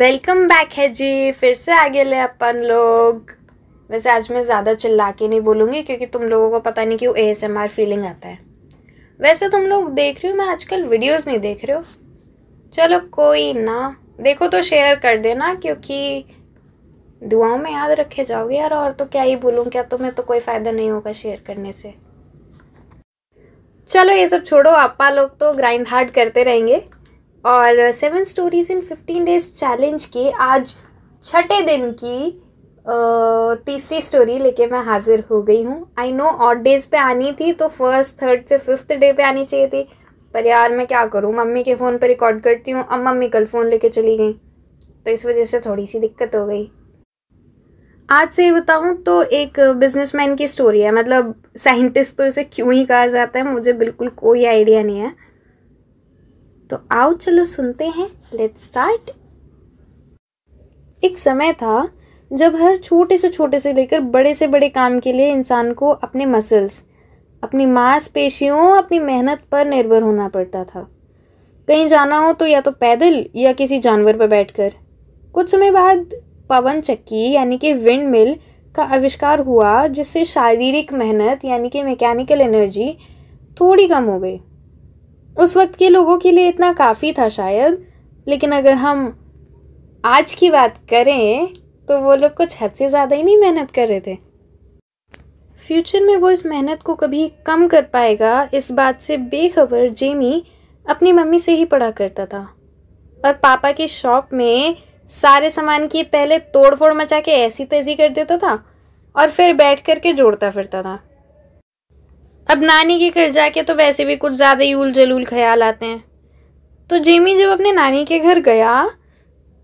welcome back है जी फिर से आगे ले अपन लोग वैसे आज मैं ज़्यादा चिल्ला के नहीं बोलूँगी क्योंकि तुम लोगों को पता नहीं क्यों आर फीलिंग आता है वैसे तुम लोग देख रहे हो मैं आजकल वीडियोस नहीं देख रहे हो चलो कोई ना देखो तो शेयर कर देना क्योंकि दुआओं में याद रखे जाओगे यार और तो क्या ही बोलूँ क्या तुम्हें तो कोई फ़ायदा नहीं होगा शेयर करने से चलो ये सब छोड़ो आपा लोग तो ग्राइंड हार्ड करते रहेंगे और seven stories in fifteen days challenge के आज छठे दिन की तीसरी स्टोरी लेके मैं हाजिर हो गई हूँ आई नो ऑट डेज पे आनी थी तो फर्स्ट थर्ड से फिफ्थ डे पे आनी चाहिए थी पर यार मैं क्या करूँ मम्मी के फ़ोन पर रिकॉर्ड करती हूँ अब मम्मी कल फ़ोन लेके चली गई तो इस वजह से थोड़ी सी दिक्कत हो गई आज से बताऊँ तो एक बिजनेसमैन की स्टोरी है मतलब साइंटिस्ट तो इसे क्यों ही कहा जाता है मुझे बिल्कुल कोई आइडिया नहीं है तो आओ चलो सुनते हैं लेट स्टार्ट एक समय था जब हर छोटे से छोटे से लेकर बड़े से बड़े काम के लिए इंसान को अपने मसल्स अपनी मांसपेशियों अपनी मेहनत पर निर्भर होना पड़ता था कहीं जाना हो तो या तो पैदल या किसी जानवर पर बैठकर कुछ समय बाद पवन चक्की यानी कि विंड मिल का आविष्कार हुआ जिससे शारीरिक मेहनत यानी कि मैकेनिकल एनर्जी थोड़ी कम हो गई उस वक्त के लोगों के लिए इतना काफ़ी था शायद लेकिन अगर हम आज की बात करें तो वो लोग कुछ हद से ज़्यादा ही नहीं मेहनत कर रहे थे फ्यूचर में वो इस मेहनत को कभी कम कर पाएगा इस बात से बेखबर जेमी अपनी मम्मी से ही पढ़ा करता था और पापा की शॉप में सारे सामान की पहले तोड़ फोड़ मचा के ऐसी तेजी कर देता था और फिर बैठ कर के जोड़ता फिरता था अब नानी के घर जाके तो वैसे भी कुछ ज़्यादा ही उल जलूल ख्याल आते हैं तो जेमी जब अपने नानी के घर गया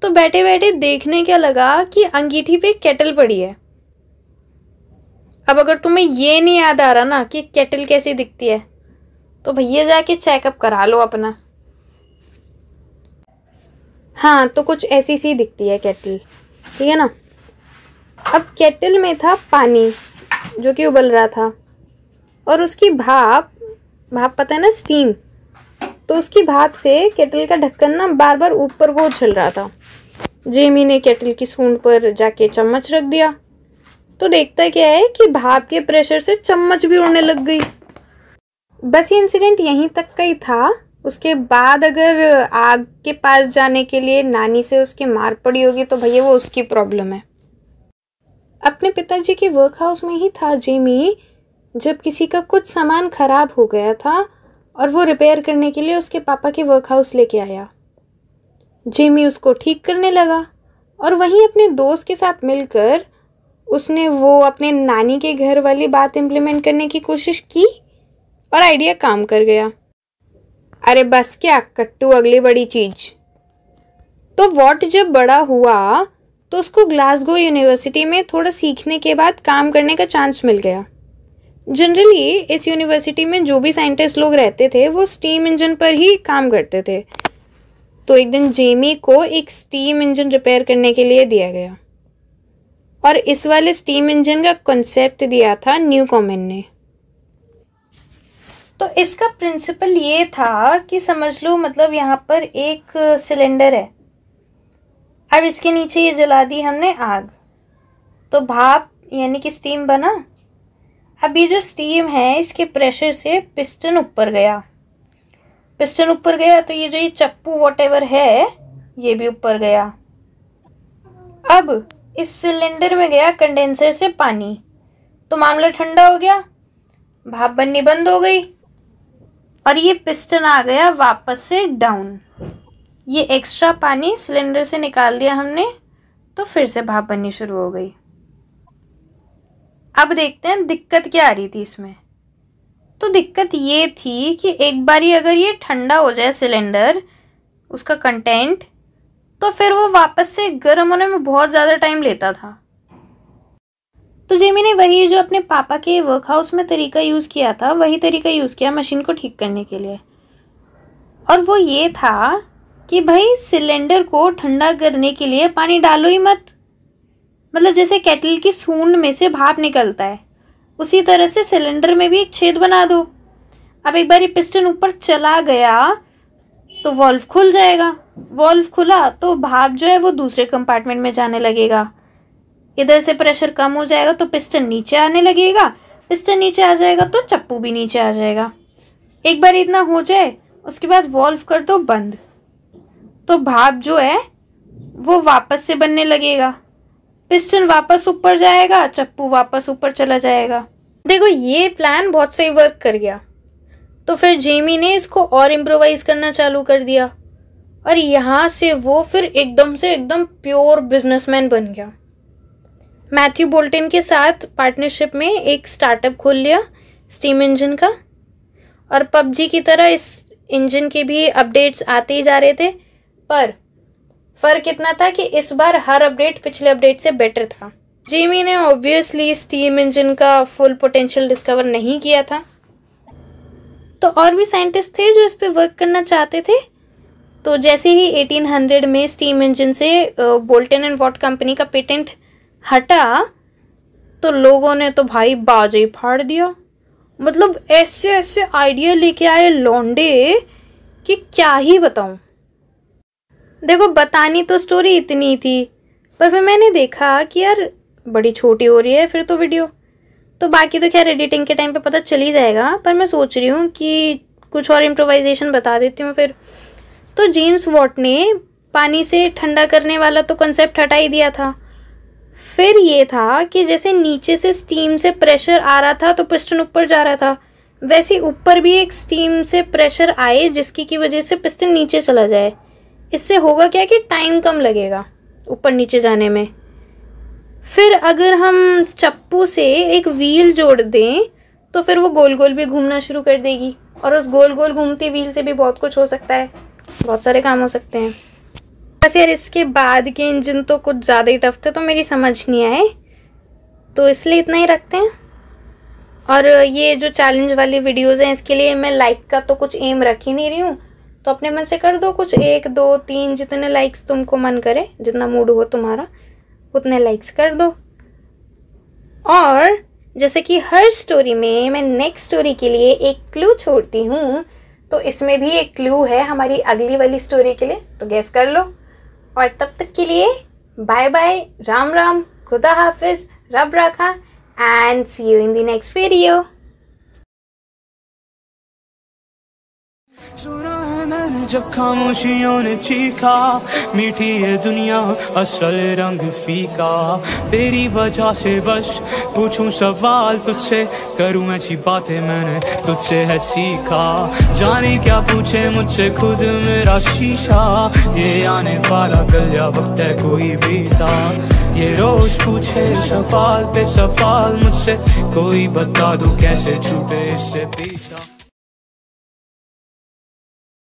तो बैठे बैठे देखने क्या लगा कि अंगीठी पे केटल पड़ी है अब अगर तुम्हें ये नहीं याद आ रहा ना कि केटल कैसी दिखती है तो भैया जाके चेकअप करा लो अपना हाँ तो कुछ ऐसी सी दिखती है केटल ठीक है ना अब केटल में था पानी जो कि उबल रहा था और उसकी भाप भाप पता है ना स्टीम तो उसकी भाप से केटल का ढक्कन ना बार बार ऊपर को उछल रहा था जेमी ने केटल की सूंड पर जाके चम्मच रख दिया तो देखता क्या है कि भाप के प्रेशर से चम्मच भी उड़ने लग गई बस ये इंसिडेंट यहीं तक का ही था उसके बाद अगर आग के पास जाने के लिए नानी से उसकी मार पड़ी होगी तो भैया वो उसकी प्रॉब्लम है अपने पिताजी के वर्क हाउस में ही था जेमी जब किसी का कुछ सामान ख़राब हो गया था और वो रिपेयर करने के लिए उसके पापा के वर्कहाउस लेके आया जिमी उसको ठीक करने लगा और वहीं अपने दोस्त के साथ मिलकर उसने वो अपने नानी के घर वाली बात इम्प्लीमेंट करने की कोशिश की और आइडिया काम कर गया अरे बस क्या कट्टू अगली बड़ी चीज तो वॉट जब बड़ा हुआ तो उसको ग्लासगो यूनिवर्सिटी में थोड़ा सीखने के बाद काम करने का चांस मिल गया जनरली इस यूनिवर्सिटी में जो भी साइंटिस्ट लोग रहते थे वो स्टीम इंजन पर ही काम करते थे तो एक दिन जेमी को एक स्टीम इंजन रिपेयर करने के लिए दिया गया और इस वाले स्टीम इंजन का कॉन्सेप्ट दिया था न्यू कॉमेन ने तो इसका प्रिंसिपल ये था कि समझ लो मतलब यहाँ पर एक सिलेंडर है अब इसके नीचे ये जला दी हमने आग तो भाप यानी कि स्टीम बना अब ये जो स्टीम है इसके प्रेशर से पिस्टन ऊपर गया पिस्टन ऊपर गया तो ये जो ये चप्पू वॉट है ये भी ऊपर गया अब इस सिलेंडर में गया कंडेंसर से पानी तो मामला ठंडा हो गया भाप बननी बंद हो गई और ये पिस्टन आ गया वापस से डाउन ये एक्स्ट्रा पानी सिलेंडर से निकाल दिया हमने तो फिर से भाप बननी शुरू हो गई अब देखते हैं दिक्कत क्या आ रही थी इसमें तो दिक्कत ये थी कि एक बार ही अगर ये ठंडा हो जाए सिलेंडर उसका कंटेंट तो फिर वो वापस से गर्म होने में बहुत ज़्यादा टाइम लेता था तो जेमी ने वही जो अपने पापा के वर्क हाउस में तरीका यूज़ किया था वही तरीका यूज़ किया मशीन को ठीक करने के लिए और वो ये था कि भाई सिलेंडर को ठंडा करने के लिए पानी डालो ही मत मतलब जैसे केटल की सूंड में से भाप निकलता है उसी तरह से सिलेंडर में भी एक छेद बना दो अब एक बार ये पिस्टन ऊपर चला गया तो वॉल्व खुल जाएगा वॉल्व खुला तो भाप जो है वो दूसरे कंपार्टमेंट में जाने लगेगा इधर से प्रेशर कम हो जाएगा तो पिस्टन नीचे आने लगेगा पिस्टन नीचे आ जाएगा तो चप्पू भी नीचे आ जाएगा एक बार इतना हो जाए उसके बाद वॉल्व कर दो बंद तो भाप जो है वो वापस से बनने लगेगा पिस्टन वापस ऊपर जाएगा चप्पू वापस ऊपर चला जाएगा देखो ये प्लान बहुत सही वर्क कर गया तो फिर जेमी ने इसको और इम्प्रोवाइज करना चालू कर दिया और यहाँ से वो फिर एकदम से एकदम प्योर बिजनेसमैन बन गया मैथ्यू बोल्टिन के साथ पार्टनरशिप में एक स्टार्टअप खोल लिया स्टीम इंजन का और पबजी की तरह इस इंजन के भी अपडेट्स आते ही जा रहे थे पर फ़र्क इतना था कि इस बार हर अपडेट पिछले अपडेट से बेटर था जीमी ने ऑब्वियसली स्टीम इंजन का फुल पोटेंशियल डिस्कवर नहीं किया था तो और भी साइंटिस्ट थे जो इस पर वर्क करना चाहते थे तो जैसे ही 1800 में स्टीम इंजन से बोल्टन एंड वॉट कंपनी का पेटेंट हटा तो लोगों ने तो भाई बाजे ही फाड़ दिया मतलब ऐसे ऐसे आइडिया लेके आए लौंडे कि क्या ही बताऊँ देखो बतानी तो स्टोरी इतनी थी पर फिर मैंने देखा कि यार बड़ी छोटी हो रही है फिर तो वीडियो तो बाकी तो खैर एडिटिंग के टाइम पे पता चल ही जाएगा पर मैं सोच रही हूँ कि कुछ और इम्प्रोवाइजेशन बता देती हूँ फिर तो जेम्स वॉट ने पानी से ठंडा करने वाला तो कंसेप्ट हटा ही दिया था फिर ये था कि जैसे नीचे से स्टीम से प्रेशर आ रहा था तो पिस्टन ऊपर जा रहा था वैसे ऊपर भी एक स्टीम से प्रेशर आए जिसकी की वजह से पिस्टन नीचे चला जाए इससे होगा क्या कि टाइम कम लगेगा ऊपर नीचे जाने में फिर अगर हम चप्पू से एक व्हील जोड़ दें तो फिर वो गोल गोल भी घूमना शुरू कर देगी और उस गोल गोल घूमती व्हील से भी बहुत कुछ हो सकता है बहुत सारे काम हो सकते हैं बस यार इसके बाद के इंजन तो कुछ ज़्यादा ही टफ थे तो मेरी समझ नहीं आए तो इसलिए इतना ही रखते हैं और ये जो चैलेंज वाली वीडियोज़ हैं इसके लिए मैं लाइक का तो कुछ एम रख ही नहीं रही हूँ तो अपने मन से कर दो कुछ एक दो तीन जितने लाइक्स तुमको मन करे जितना मूड हो तुम्हारा उतने लाइक्स कर दो और जैसे कि हर स्टोरी में मैं नेक्स्ट स्टोरी के लिए एक क्लू छोड़ती हूँ तो इसमें भी एक क्लू है हमारी अगली वाली स्टोरी के लिए तो गैस कर लो और तब तक के लिए बाय बाय राम राम खुदा हाफिज रब रखा and see you in the next video जब खामोशियों ने चीखा मीठी है दुनिया असल रंग फीका तेरी वजह से बस पूछूं सवाल तुझसे करूं ऐसी बातें मैंने तुझसे है सीखा जाने क्या पूछे मुझसे खुद मेरा शीशा ये आने वाला कल या वक्त है कोई बीता ये रोज पूछे सवाल पे सवाल मुझसे कोई बता दो कैसे छूटे इससे पीछा